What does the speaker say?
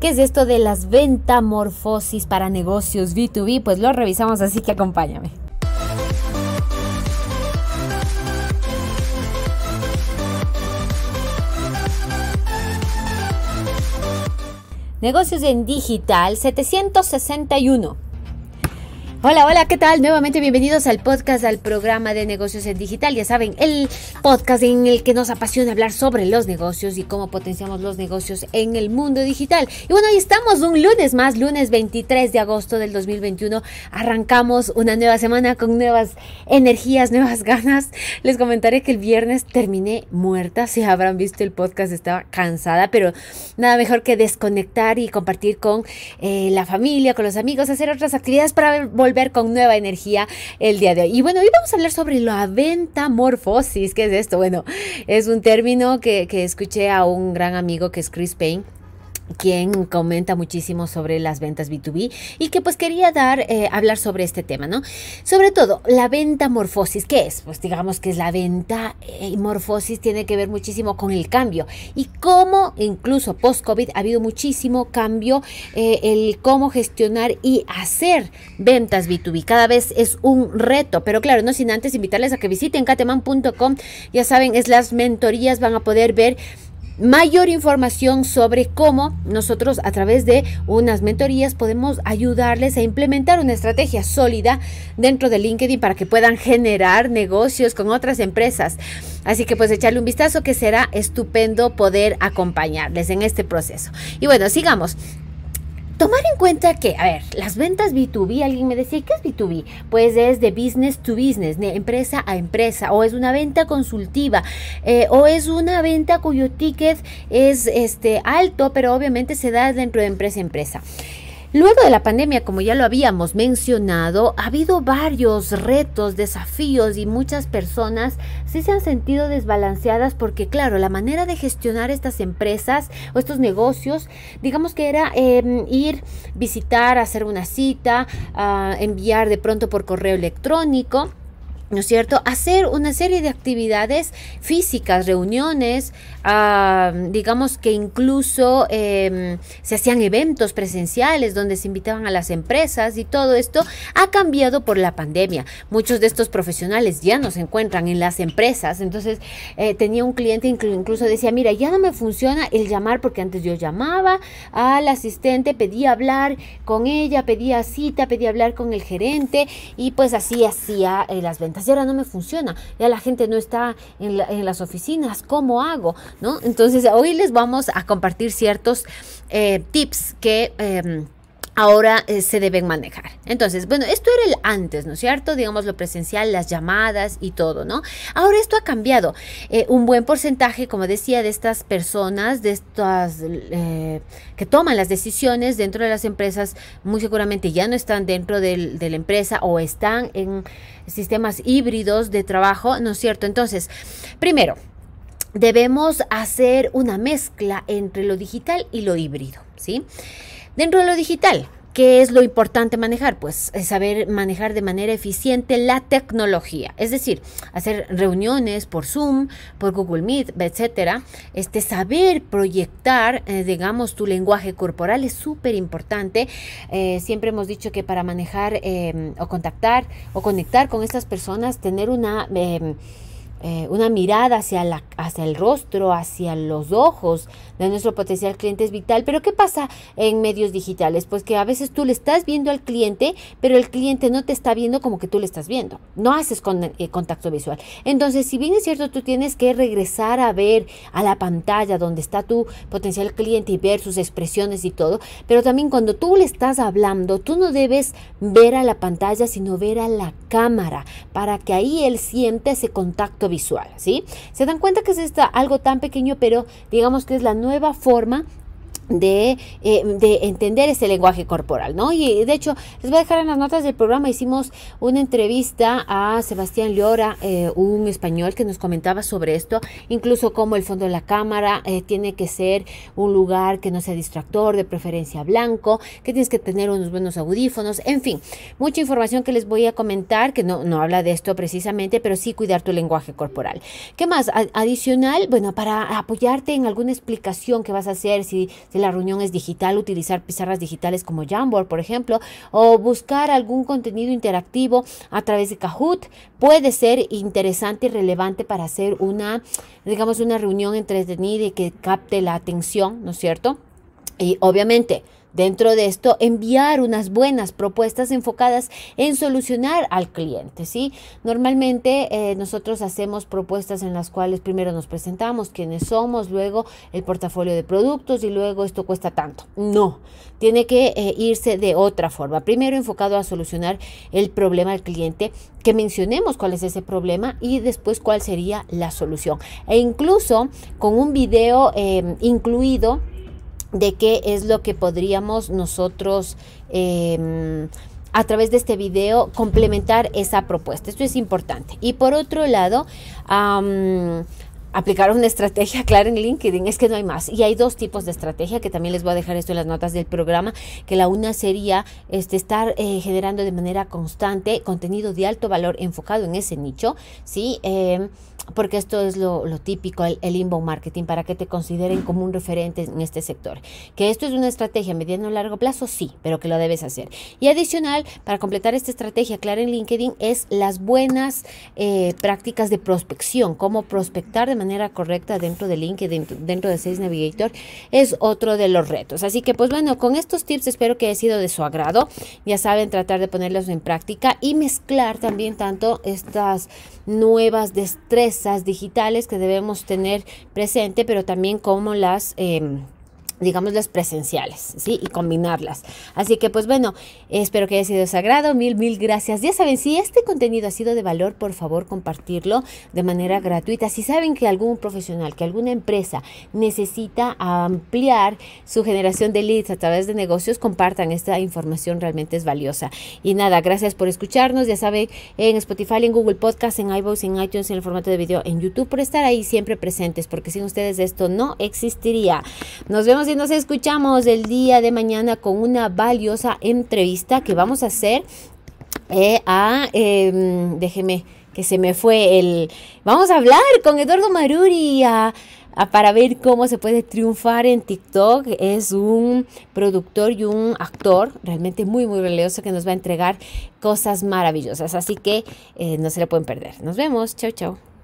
¿Qué es esto de las ventamorfosis para negocios B2B? Pues lo revisamos, así que acompáñame. Negocios en digital 761. Hola, hola, ¿qué tal? Nuevamente bienvenidos al podcast, al programa de negocios en digital. Ya saben, el podcast en el que nos apasiona hablar sobre los negocios y cómo potenciamos los negocios en el mundo digital. Y bueno, ahí estamos un lunes más, lunes 23 de agosto del 2021. Arrancamos una nueva semana con nuevas energías, nuevas ganas. Les comentaré que el viernes terminé muerta. Si habrán visto el podcast, estaba cansada, pero nada mejor que desconectar y compartir con eh, la familia, con los amigos, hacer otras actividades para volver volver con nueva energía el día de hoy. Y bueno, hoy vamos a hablar sobre la ventamorfosis. ¿Qué es esto? Bueno, es un término que, que escuché a un gran amigo que es Chris Payne quien comenta muchísimo sobre las ventas B2B y que pues quería dar, eh, hablar sobre este tema, ¿no? Sobre todo, la venta morfosis, ¿qué es? Pues digamos que es la venta eh, y morfosis tiene que ver muchísimo con el cambio y cómo incluso post-COVID ha habido muchísimo cambio eh, el cómo gestionar y hacer ventas B2B. Cada vez es un reto, pero claro, no sin antes invitarles a que visiten cateman.com, ya saben, es las mentorías, van a poder ver mayor información sobre cómo nosotros a través de unas mentorías podemos ayudarles a implementar una estrategia sólida dentro de LinkedIn para que puedan generar negocios con otras empresas. Así que pues echarle un vistazo que será estupendo poder acompañarles en este proceso. Y bueno, sigamos tomar en cuenta que, a ver, las ventas B2B, alguien me decía, ¿qué es B2B? Pues es de business to business, de empresa a empresa, o es una venta consultiva, eh, o es una venta cuyo ticket es este, alto, pero obviamente se da dentro de empresa a empresa. Luego de la pandemia, como ya lo habíamos mencionado, ha habido varios retos, desafíos y muchas personas sí se han sentido desbalanceadas porque, claro, la manera de gestionar estas empresas o estos negocios, digamos que era em, ir, visitar, hacer una cita, ah, enviar de pronto por correo electrónico. ¿no es cierto? Hacer una serie de actividades físicas, reuniones, ah, digamos que incluso em, se hacían eventos presenciales donde se invitaban a las empresas y todo esto ha cambiado por la pandemia. Muchos de estos profesionales ya no se encuentran en las empresas, entonces eh, tenía un cliente incluso decía, mira, ya no me funciona el llamar porque antes yo llamaba al asistente, pedía hablar con ella, pedía cita, pedía hablar con el gerente y pues así hacía eh, las ventas y ahora no me funciona, ya la gente no está en, las oficinas, ¿cómo hago? ¿No? Entonces hoy les vamos a compartir ciertos eh, tips que... Em, ahora eh, se deben manejar. Entonces, bueno, esto era el antes, ¿no es cierto? Digamos lo presencial, las llamadas y todo, ¿no? Ahora esto ha cambiado. Eh, un buen porcentaje, como decía, de estas personas, de estas eh, que toman las decisiones dentro de las empresas, muy seguramente ya no están dentro de la empresa o están en sistemas híbridos de trabajo, ¿no es cierto? Entonces, primero, debemos hacer una mezcla entre lo digital y lo híbrido, ¿sí? sí Dentro de lo digital, ¿Qué es lo importante manejar? Pues eh, saber manejar de manera eficiente la tecnología, es decir, hacer reuniones por Zoom, por Google Meet, etcétera. Este saber proyectar, eh, digamos, tu lenguaje corporal es súper importante. Eh, siempre hemos dicho que para manejar em, o contactar o conectar con estas personas, tener una em, eh, una mirada hacia, la, hacia el rostro, hacia los ojos de nuestro potencial cliente es vital. Pero ¿qué pasa en medios digitales? Pues que a veces tú le estás viendo al cliente, pero el cliente no te está viendo como que tú le estás viendo. No haces eh, contacto visual. Entonces, si bien es cierto, tú tienes que regresar a ver a la pantalla donde está tu potencial cliente y ver sus expresiones y todo, pero también cuando tú le estás hablando, tú no debes ver a la pantalla, sino ver a la cámara para que ahí él sienta ese contacto visual, ¿sí? Se dan cuenta que es esta, algo tan pequeño, pero digamos que es la nueva forma eh, de, entender ese lenguaje corporal, ¿no? Y de hecho, les voy a dejar en las notas del programa, hicimos una entrevista a Sebastián Llora, eh, un español que nos comentaba sobre esto, incluso cómo el fondo de la cámara eh, tiene que ser un lugar que no sea distractor, de preferencia blanco, que tienes que tener unos buenos audífonos, en fin, mucha información que les voy a comentar, que no, habla de esto precisamente, pero sí cuidar tu lenguaje corporal. ¿Qué más? Adicional, bueno, para apoyarte en alguna explicación que vas a hacer, si la reunión es digital, utilizar pizarras digitales como Jamboard, por ejemplo, o buscar algún contenido interactivo a través de Kahoot, puede ser interesante y relevante para hacer una, digamos, una reunión entretenida y que capte la atención, ¿no es cierto? Y obviamente, Dentro de esto, enviar unas buenas propuestas enfocadas en solucionar al cliente, ¿sí? Normalmente eh, nosotros hacemos propuestas en las cuales primero nos presentamos quiénes somos, luego el portafolio de productos y luego esto cuesta tanto. No, tiene que eh, irse de otra forma. Primero enfocado a solucionar el problema al cliente, que mencionemos cuál es ese problema y después cuál sería la solución. E incluso con un video em, incluido de qué es lo que podríamos nosotros em, a través de este video complementar esa propuesta. Esto es importante. Y por otro lado, aplicar una estrategia clara en LinkedIn, es que no hay más. Y hay dos tipos de estrategia, que también les voy a dejar esto en las notas del programa, que la una sería este, estar eh, generando de manera constante contenido de alto valor enfocado en ese nicho, ¿sí? Em, porque esto es lo, típico, el, inbound marketing, para que te consideren como un referente en este sector. Que esto es una estrategia a mediano o largo plazo, sí, pero que lo debes hacer. Y adicional, para completar esta estrategia clara en LinkedIn, es las buenas eh, prácticas de prospección, cómo prospectar de manera correcta dentro de LinkedIn, dentro de Sales Navigator, es otro de los retos. Así que, pues bueno, con estos tips espero que haya sido de su agrado. Ya saben, tratar de ponerlos en práctica y mezclar también tanto estas nuevas destrezas digitales que debemos tener presente, pero también como las... Em, digamos las presenciales, ¿sí? Y combinarlas. Así que pues bueno, espero que haya sido sagrado, mil, mil gracias. Ya saben, si este contenido ha sido de valor, por favor compartirlo de manera gratuita. Si saben que algún profesional, que alguna empresa necesita ampliar su generación de leads a través de negocios, compartan, esta información realmente es valiosa. Y nada, gracias por escucharnos, ya saben, en Spotify, en Google Podcast, en iVoox, en iTunes, en el formato de video, en YouTube, por estar ahí siempre presentes, porque sin ustedes esto no existiría. Nos vemos nos escuchamos el día de mañana con una valiosa entrevista que vamos a hacer eh, em, déjeme que se me fue el, vamos a hablar con Eduardo Maruri para ver cómo se puede triunfar en TikTok. Es un productor y un actor realmente muy, muy valioso que nos va a entregar cosas maravillosas. Así que eh, no se le pueden perder. Nos vemos. Chao, chao.